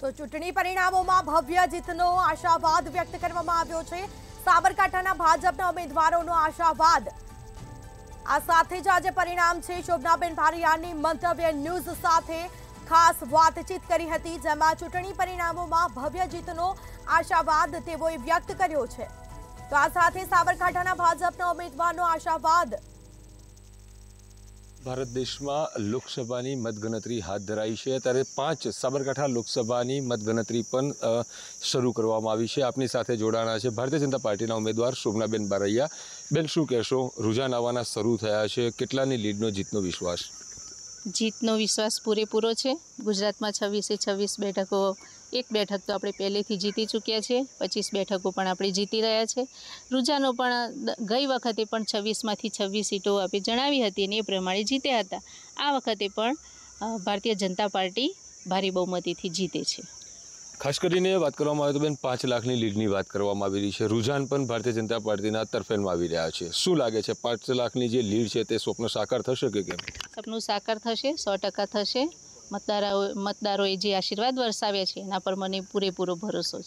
તો ચૂંટણી પરિણામોમાં ભવ્ય જીતનો આશાવાદ વ્યક્ત કરવામાં આવ્યો છે સાબરકાઠાના ભાજપના ઉમેદવારોનો આશાવાદ આ સાથે જ આજે પરિણામ છે છોбнаબેન ધારીયાની મંતવ્ય ન્યૂઝ સાથે ખાસ વાતચીત કરી હતી જેમાં ચૂંટણી પરિણામોમાં ભવ્ય જીતનો આશાવાદ તેઓએ વ્યક્ત કર્યો છે તો આ સાથે સાબરકાઠાના ભાજપના ઉમેદવારનો આશાવાદ ભારત દેશમાં લોકસભાની મતગણતરી હાથ ધરાઈ છે ત્યારે પાંચ સાબરકાંઠા લોકસભાની મતગણતરી પણ શરૂ કરવામાં આવી છે આપની સાથે જોડાણા છે ભારતીય જનતા પાર્ટીના ઉમેદવાર શોભનાબેન બારૈયા બેન શું કહેશો રૂઝાન આવવાના શરૂ થયા છે કેટલાની લીડનો જીતનો વિશ્વાસ જીતનો વિશ્વાસ પૂરેપૂરો છે ગુજરાતમાં છવ્વીસે છવ્વીસ બેઠકો એક બેઠક તો આપણે પહેલેથી જીતી ચૂક્યા છે 25 બેઠકો પણ આપણે જીતી રહ્યા છે रुझानों પણ ગઈ વખતે પણ 26 માંથી 26 સીટો આપે જણાવી હતી ને પ્રમાણિત જીતે હતા આ વખતે પણ ભારતીય જનતા પાર્ટી ભારે બહુમતીથી જીતે છે ખાસ કરીને વાત કરવામાં આવે તો બેન 5 લાખ ની લીડની વાત કરવામાં આવી રહી છે रुझान પણ ભારતીય જનતા પાર્ટીના તરફ એમ આવી રહ્યા છે શું લાગે છે 5 લાખ ની જે લીડ છે તે સ્વપ્ન સાકાર થઈ શકે કેમ સ્વપ્ન સાકાર થશે 100% થશે મતદારો મતદારોએ જે આશીર્વાદ વરસાવ્યા છે એના પર મને પૂરેપૂરો ભરોસો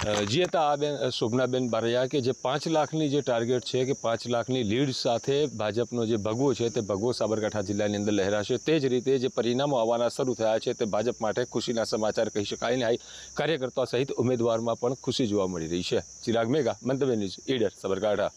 છે જી હતા આ બેન શોભનાબેન બારૈયા કે જે પાંચ લાખની જે ટાર્ગેટ છે કે પાંચ લાખની લીડ સાથે ભાજપનો જે ભગવો છે તે ભગવો સાબરકાંઠા જિલ્લાની અંદર લહેરાશે તે જ રીતે જે પરિણામો આવવાના શરૂ થયા છે તે ભાજપ માટે ખુશીના સમાચાર કહી શકાય ને કાર્યકર્તા સહિત ઉમેદવારમાં પણ ખુશી જોવા મળી રહી છે ચિરાગ મેઘા મંતવ્ય ન્યૂઝ ઈડર સાબરકાંઠા